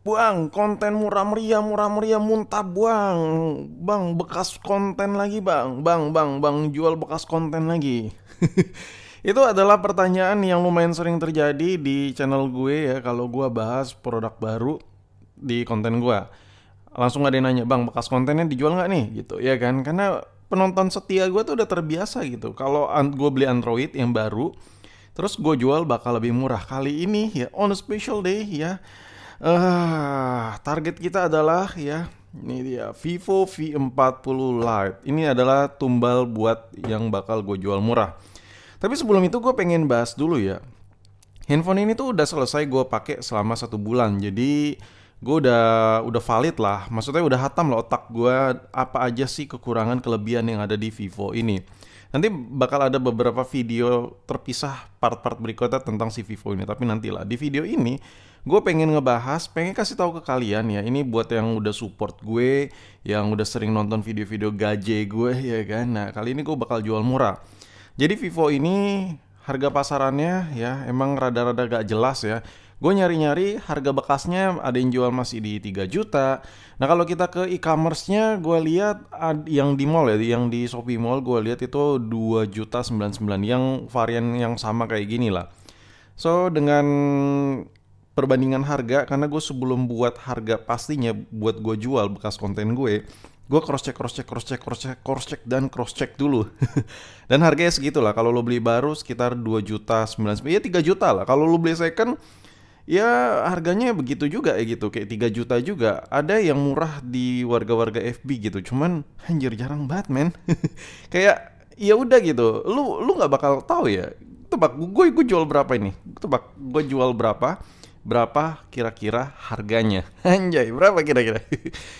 buang konten murah meriah, murah meriah, muntah buang Bang, bekas konten lagi bang Bang, bang, bang, jual bekas konten lagi Itu adalah pertanyaan yang lumayan sering terjadi di channel gue ya Kalau gue bahas produk baru di konten gue Langsung ada yang nanya, bang bekas kontennya dijual nggak nih? Gitu ya kan, karena penonton setia gue tuh udah terbiasa gitu Kalau gue beli Android yang baru Terus gue jual bakal lebih murah Kali ini ya on a special day ya uh, target kita adalah ya ini dia Vivo V40 Lite. Ini adalah tumbal buat yang bakal gue jual murah. Tapi sebelum itu gue pengen bahas dulu ya. Handphone ini tuh udah selesai gue pakai selama satu bulan. Jadi gue udah udah valid lah. Maksudnya udah hatam lah otak gue apa aja sih kekurangan kelebihan yang ada di Vivo ini. Nanti bakal ada beberapa video terpisah part-part berikutnya tentang si Vivo ini. Tapi nantilah di video ini gue pengen ngebahas, pengen kasih tahu ke kalian ya. Ini buat yang udah support gue, yang udah sering nonton video-video gaje gue ya kan. Nah, kali ini gue bakal jual murah. Jadi Vivo ini harga pasarannya ya emang rada-rada gak jelas ya. Gue nyari-nyari harga bekasnya ada yang jual masih di 3 juta. Nah kalau kita ke e-commerce-nya gue lihat yang di mall ya, yang di Shopee Mall gue lihat itu 2 juta 99 yang varian yang sama kayak gini lah. So dengan perbandingan harga karena gue sebelum buat harga pastinya buat gue jual bekas konten gue gue cross check cross check cross check cross check cross check dan cross check dulu dan harganya segitulah kalau lo beli baru sekitar dua juta sembilan ya tiga juta lah kalau lo beli second ya harganya begitu juga ya gitu kayak tiga juta juga ada yang murah di warga-warga FB gitu cuman anjir jarang banget men kayak ya udah gitu lu lu nggak bakal tahu ya tebak gue gue jual berapa ini tebak gue jual berapa berapa kira-kira harganya. Anjay, berapa kira-kira?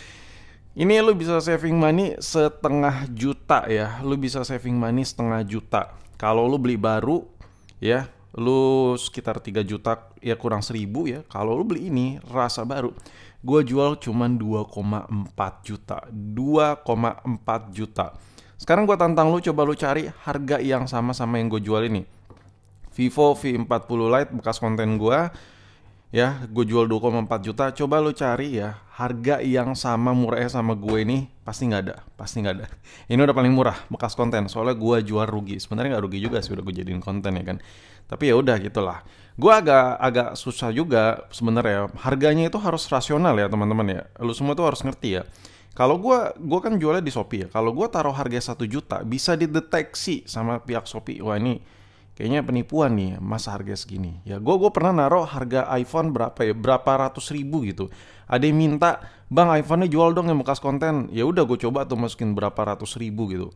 Ini lu bisa saving money setengah juta ya. Lu bisa saving money setengah juta. Kalau lu beli baru ya, lu sekitar 3 juta ya kurang seribu ya. Kalau lu beli ini rasa baru, gua jual cuman 2,4 juta. 2,4 juta. Sekarang gua tantang lu coba lu cari harga yang sama sama yang gue jual ini. Vivo V40 Lite bekas konten gua ya gue jual 2,4 juta coba lo cari ya harga yang sama murahnya sama gue ini pasti nggak ada pasti nggak ada ini udah paling murah bekas konten soalnya gue jual rugi sebenarnya nggak rugi juga sih udah gue jadiin konten ya kan tapi ya udah gitulah gue agak agak susah juga sebenarnya harganya itu harus rasional ya teman-teman ya lo semua tuh harus ngerti ya kalau gue gue kan jualnya di Shopee ya kalau gue taruh harga satu juta bisa dideteksi sama pihak Shopee wah ini kayaknya penipuan nih masa harga segini ya gue gue pernah naruh harga iPhone berapa ya berapa ratus ribu gitu ada yang minta bang iPhone-nya jual dong yang bekas konten ya udah gue coba tuh masukin berapa ratus ribu gitu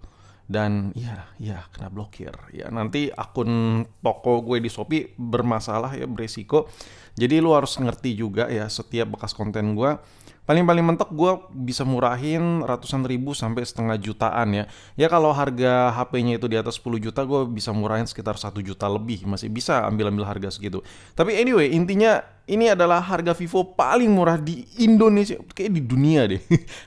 dan ya ya kena blokir ya nanti akun toko gue di Shopee bermasalah ya beresiko jadi lu harus ngerti juga ya setiap bekas konten gue paling-paling mentok gue bisa murahin ratusan ribu sampai setengah jutaan ya ya kalau harga HP-nya itu di atas 10 juta gue bisa murahin sekitar satu juta lebih masih bisa ambil-ambil harga segitu tapi anyway intinya ini adalah harga Vivo paling murah di Indonesia, kayak di dunia deh.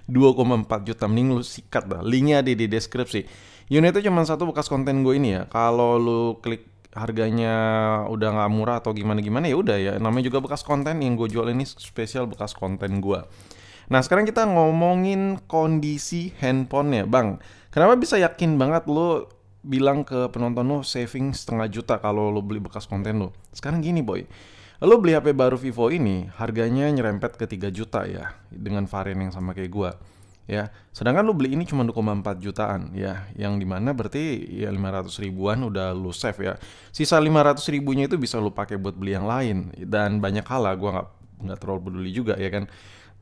2,4 juta, mending lu sikat lah Linknya ada di deskripsi. Unitnya cuma satu bekas konten gue ini ya. Kalau lu klik harganya udah nggak murah atau gimana gimana ya udah ya. Namanya juga bekas konten yang gue jual ini spesial bekas konten gue. Nah sekarang kita ngomongin kondisi handphonenya, bang. Kenapa bisa yakin banget lu bilang ke penonton lo saving setengah juta kalau lo beli bekas konten lo? Sekarang gini boy Lo beli HP baru Vivo ini harganya nyerempet ke 3 juta ya dengan varian yang sama kayak gua. Ya, sedangkan lo beli ini cuma 2,4 jutaan ya, yang dimana berarti ya 500 ribuan udah lo save ya. Sisa 500 ribunya itu bisa lo pakai buat beli yang lain dan banyak hal lah gua nggak nggak terlalu peduli juga ya kan.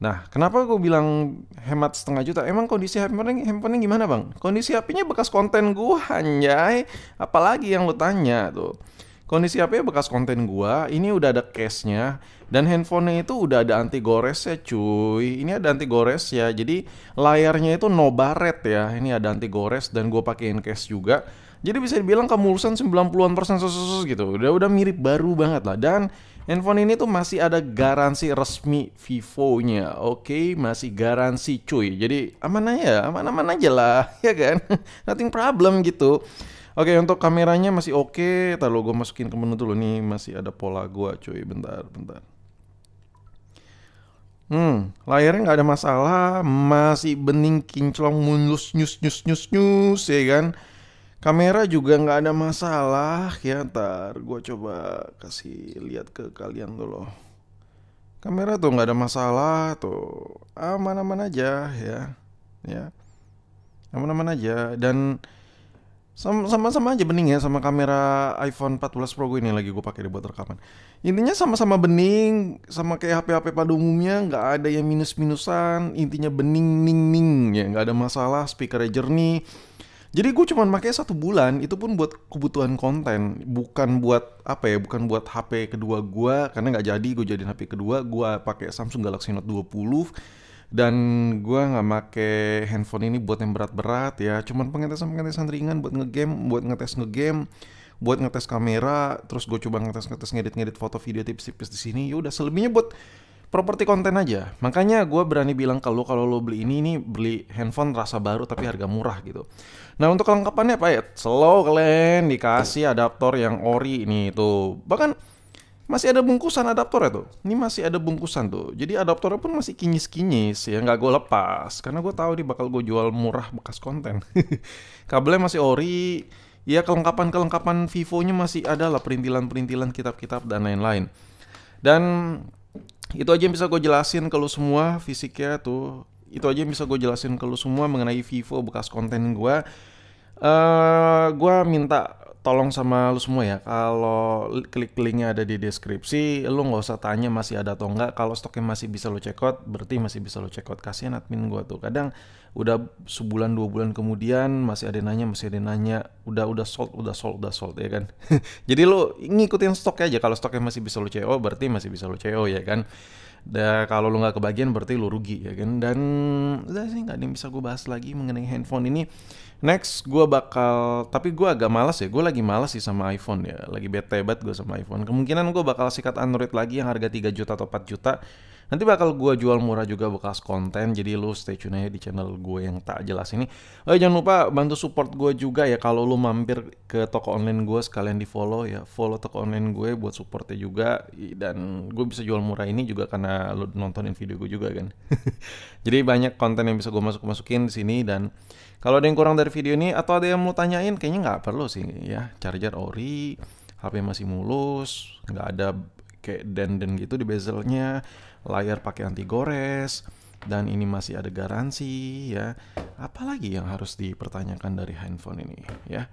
Nah, kenapa gua bilang hemat setengah juta? Emang kondisi handphone handphonenya gimana bang? Kondisi HP-nya bekas konten gua anjay. Apalagi yang lo tanya tuh kondisi HP bekas konten gua ini udah ada case-nya dan handphonenya itu udah ada anti gores ya, cuy ini ada anti gores ya jadi layarnya itu no baret ya ini ada anti gores dan gua pakein case juga jadi bisa dibilang kemulusan 90-an persen sesusus gitu udah udah mirip baru banget lah dan handphone ini tuh masih ada garansi resmi Vivo-nya oke okay? masih garansi cuy jadi aman aja aman-aman aja lah ya kan nothing problem gitu Oke okay, untuk kameranya masih oke. Okay. Tahu gue masukin ke menu dulu nih masih ada pola gue cuy. Bentar bentar. Hmm, layarnya nggak ada masalah, masih bening kinclong mulus nyus nyus nyus nyus ya kan. Kamera juga nggak ada masalah ya. Ntar gue coba kasih lihat ke kalian dulu. Kamera tuh nggak ada masalah tuh aman-aman aja ya, ya aman-aman aja dan sama sama aja bening ya sama kamera iPhone 14 Pro gue ini lagi gue pakai buat rekaman intinya sama-sama bening sama kayak HP HP pada umumnya nggak ada yang minus minusan intinya bening ning ning ya nggak ada masalah speakernya jernih jadi gue cuma pakai satu bulan itu pun buat kebutuhan konten bukan buat apa ya bukan buat HP kedua gue karena nggak jadi gue jadiin HP kedua gue pakai Samsung Galaxy Note 20 dan gue nggak make handphone ini buat yang berat-berat ya cuman pengetesan pengetesan ringan buat ngegame buat ngetes ngegame buat ngetes kamera terus gue coba ngetes ngetes ngedit ngedit foto video tipis-tipis di sini ya udah selebihnya buat properti konten aja makanya gue berani bilang kalau kalau lo beli ini ini beli handphone rasa baru tapi harga murah gitu nah untuk kelengkapannya apa ya slow kalian dikasih adaptor yang ori ini tuh bahkan masih ada bungkusan adaptor ya tuh. Ini masih ada bungkusan tuh. Jadi adaptornya pun masih kinyis-kinyis ya nggak gue lepas karena gue tahu dia bakal gue jual murah bekas konten. Kabelnya masih ori. Ya kelengkapan-kelengkapan Vivo-nya masih ada lah perintilan-perintilan kitab-kitab dan lain-lain. Dan itu aja yang bisa gue jelasin ke lu semua fisiknya tuh. Itu aja yang bisa gue jelasin ke lu semua mengenai Vivo bekas konten gue. Uh, gue minta tolong sama lu semua ya kalau klik linknya ada di deskripsi lu nggak usah tanya masih ada atau nggak kalau stoknya masih bisa lu check out berarti masih bisa lu check out kasihan admin gua tuh kadang udah sebulan dua bulan kemudian masih ada nanya masih ada nanya udah udah sold udah sold udah sold ya kan jadi lu ngikutin stoknya aja kalau stoknya masih bisa lu CO berarti masih bisa lu CO ya kan dan kalau lu nggak kebagian berarti lu rugi ya kan dan udah sih nggak ada yang bisa gue bahas lagi mengenai handphone ini next gue bakal tapi gue agak malas ya gue lagi malas sih sama iPhone ya lagi bete banget gue sama iPhone kemungkinan gue bakal sikat Android lagi yang harga 3 juta atau 4 juta Nanti bakal gue jual murah juga bekas konten, jadi lu stay tune aja di channel gue yang tak jelas ini. Oh jangan lupa bantu support gue juga ya kalau lu mampir ke toko online gue sekalian di follow ya, follow toko online gue ya, buat supportnya juga dan gue bisa jual murah ini juga karena lu nontonin video gue juga kan. jadi banyak konten yang bisa gue masuk masukin di sini dan kalau ada yang kurang dari video ini atau ada yang mau tanyain kayaknya nggak perlu sih ya charger ori HP masih mulus nggak ada kayak denden gitu di bezelnya layar pakai anti gores dan ini masih ada garansi ya apalagi yang harus dipertanyakan dari handphone ini ya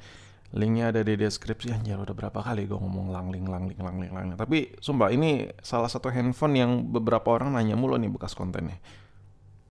linknya ada di deskripsi aja udah berapa kali gue ngomong langling langling langling langling tapi sumpah ini salah satu handphone yang beberapa orang nanya mulu nih bekas kontennya